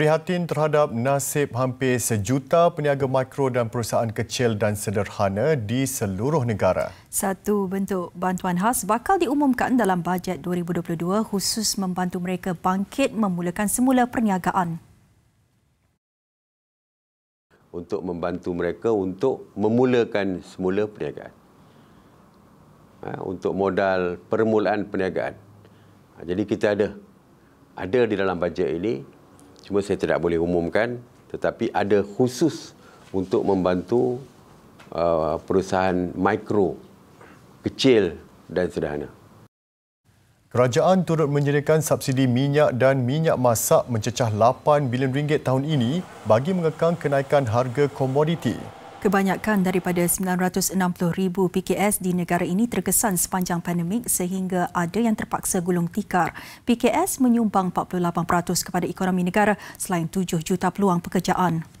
Prihatin terhadap nasib hampir sejuta peniaga mikro dan perusahaan kecil dan sederhana di seluruh negara. Satu bentuk bantuan khas bakal diumumkan dalam bajet 2022 khusus membantu mereka bangkit memulakan semula perniagaan. Untuk membantu mereka untuk memulakan semula perniagaan. Ha, untuk modal permulaan perniagaan. Ha, jadi kita ada ada di dalam bajet ini cuma saya tidak boleh umumkan tetapi ada khusus untuk membantu uh, perusahaan mikro kecil dan sederhana. Kerajaan turut menyediakan subsidi minyak dan minyak masak mencecah 8 bilion ringgit tahun ini bagi mengekang kenaikan harga komoditi. Kebanyakan daripada 960,000 PKS di negara ini terkesan sepanjang pandemik sehingga ada yang terpaksa gulung tikar. PKS menyumbang 48% kepada ekonomi negara selain 7 juta peluang pekerjaan.